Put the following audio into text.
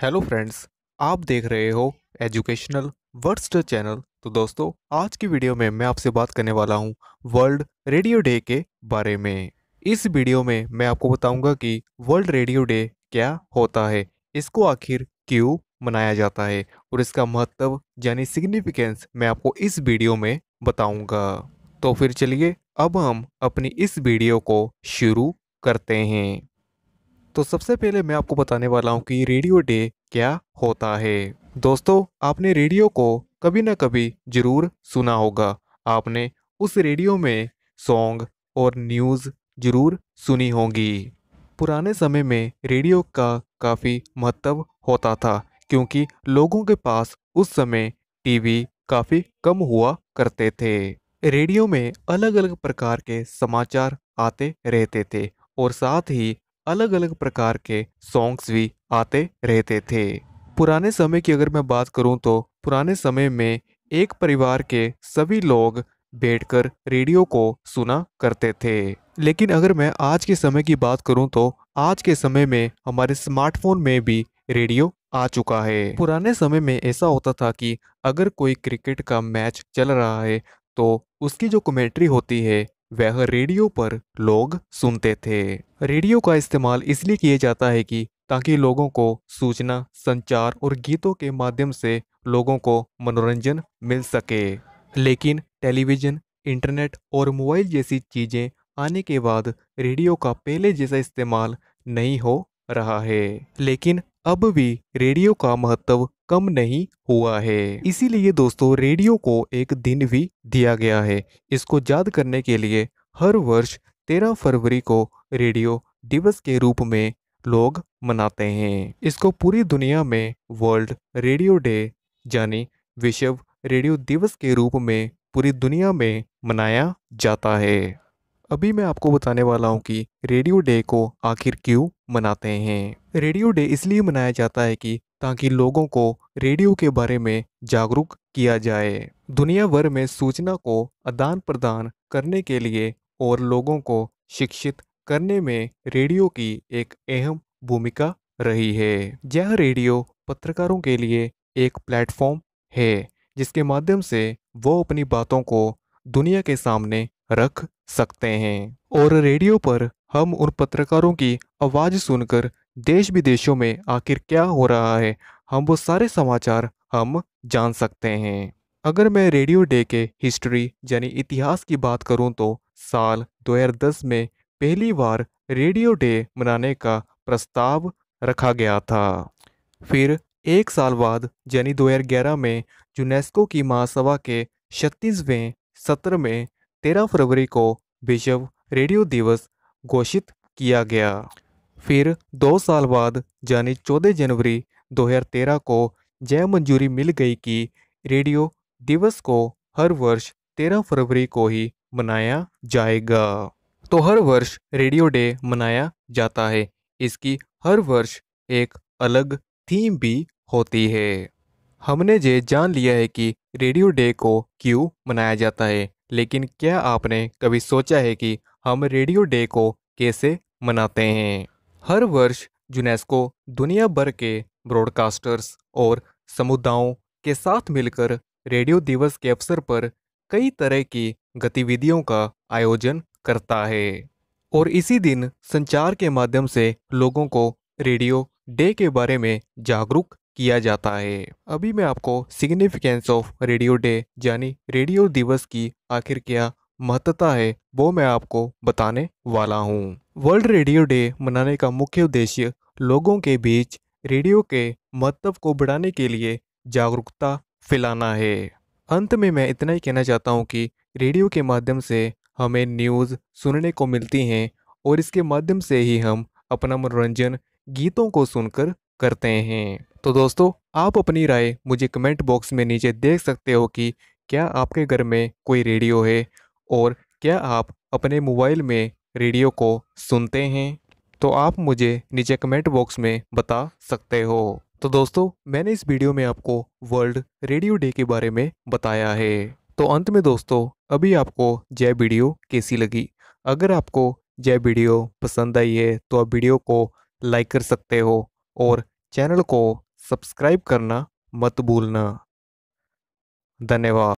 hello friends आप देख रहे हो एजुकेशनल वर्स्ट चैनल तो दोस्तों आज की वीडियो में मैं आपसे बात करने वाला हूं वर्ल्ड रेडियो डे के बारे में इस वीडियो में मैं आपको बताऊंगा कि वर्ल्ड रेडियो डे क्या होता है इसको आखिर क्यों मनाया जाता है और इसका महत्व यानी सिग्निफिकेंस मैं आपको इस वीडियो में बताऊंगा तो फिर चलिए अब हम अपनी इस वीडियो को शुरू करते हैं तो सबसे पहले मैं आपको बताने वाला हूँ कि रेडियो डे क्या होता है दोस्तों आपने रेडियो को कभी ना कभी जरूर सुना होगा आपने उस रेडियो में सॉन्ग और न्यूज़ जरूर सुनी होगी पुराने समय में रेडियो का काफ़ी महत्व होता था क्योंकि लोगों के पास उस समय टीवी काफ़ी कम हुआ करते थे रेडियो में अलग अलग प्रकार के समाचार आते रहते थे और साथ ही अलग अलग प्रकार के सॉन्ग्स भी आते रहते थे पुराने समय की अगर मैं बात करूं तो पुराने समय में एक परिवार के सभी लोग बैठकर रेडियो को सुना करते थे लेकिन अगर मैं आज के समय की बात करूं तो आज के समय में हमारे स्मार्टफोन में भी रेडियो आ चुका है पुराने समय में ऐसा होता था कि अगर कोई क्रिकेट का मैच चल रहा है तो उसकी जो कमेंट्री होती है वह रेडियो पर लोग सुनते थे रेडियो का इस्तेमाल इसलिए किया जाता है कि ताकि लोगों को सूचना संचार और गीतों के माध्यम से लोगों को मनोरंजन मिल सके लेकिन टेलीविज़न इंटरनेट और मोबाइल जैसी चीज़ें आने के बाद रेडियो का पहले जैसा इस्तेमाल नहीं हो रहा है लेकिन अब भी रेडियो का महत्व कम नहीं हुआ है इसीलिए दोस्तों रेडियो को एक दिन भी दिया गया है इसको याद करने के लिए हर वर्ष तेरह फरवरी को रेडियो दिवस के रूप में लोग मनाते हैं इसको पूरी दुनिया में वर्ल्ड रेडियो डे यानी विश्व रेडियो दिवस के रूप में पूरी दुनिया में मनाया जाता है अभी मैं आपको बताने वाला हूँ कि रेडियो डे को आखिर क्यों मनाते हैं रेडियो डे इसलिए मनाया जाता है कि ताकि लोगों को रेडियो के बारे में जागरूक किया जाए दुनिया भर में सूचना को आदान प्रदान करने के लिए और लोगों को शिक्षित करने में रेडियो की एक अहम भूमिका रही है यह रेडियो पत्रकारों के लिए एक प्लेटफॉर्म है जिसके माध्यम से वो अपनी बातों को दुनिया के सामने रख सकते हैं और रेडियो पर हम उन पत्रकारों की आवाज़ सुनकर देश विदेशों में आखिर क्या हो रहा है हम वो सारे समाचार हम जान सकते हैं अगर मैं रेडियो डे के हिस्ट्री यानी इतिहास की बात करूं तो साल 2010 में पहली बार रेडियो डे मनाने का प्रस्ताव रखा गया था फिर एक साल बाद यानी 2011 में यूनेस्को की महासभा के छत्तीसवें सत्र में 13 फरवरी को विश्व रेडियो दिवस घोषित किया गया फिर दो साल बाद यानी 14 जनवरी 2013 को यह मंजूरी मिल गई कि रेडियो दिवस को हर वर्ष 13 फरवरी को ही मनाया जाएगा तो हर वर्ष रेडियो डे मनाया जाता है इसकी हर वर्ष एक अलग थीम भी होती है हमने ये जान लिया है कि रेडियो डे को क्यों मनाया जाता है लेकिन क्या आपने कभी सोचा है कि हम रेडियो डे को कैसे मनाते हैं हर वर्ष यूनेस्को दुनिया भर के ब्रॉडकास्टर्स और समुदायों के साथ मिलकर रेडियो दिवस के अवसर पर कई तरह की गतिविधियों का आयोजन करता है और इसी दिन संचार के माध्यम से लोगों को रेडियो डे के बारे में जागरूक किया जाता है अभी मैं आपको सिग्निफिकेंस ऑफ रेडियो डे यानी रेडियो दिवस की आखिर क्या महत्ता है वो मैं आपको बताने वाला हूँ वर्ल्ड रेडियो डे मनाने का मुख्य उद्देश्य लोगों के बीच रेडियो के महत्व को बढ़ाने के लिए जागरूकता फैलाना है अंत में मैं इतना ही कहना चाहता हूँ कि रेडियो के माध्यम से हमें न्यूज़ सुनने को मिलती हैं और इसके माध्यम से ही हम अपना मनोरंजन गीतों को सुनकर करते हैं तो दोस्तों आप अपनी राय मुझे कमेंट बॉक्स में नीचे देख सकते हो कि क्या आपके घर में कोई रेडियो है और क्या आप अपने मोबाइल में रेडियो को सुनते हैं तो आप मुझे नीचे कमेंट बॉक्स में बता सकते हो तो दोस्तों मैंने इस वीडियो में आपको वर्ल्ड रेडियो डे के बारे में बताया है तो अंत में दोस्तों अभी आपको जय वीडियो कैसी लगी अगर आपको जय वीडियो पसंद आई है तो आप वीडियो को लाइक कर सकते हो और चैनल को सब्सक्राइब करना मत भूलना धन्यवाद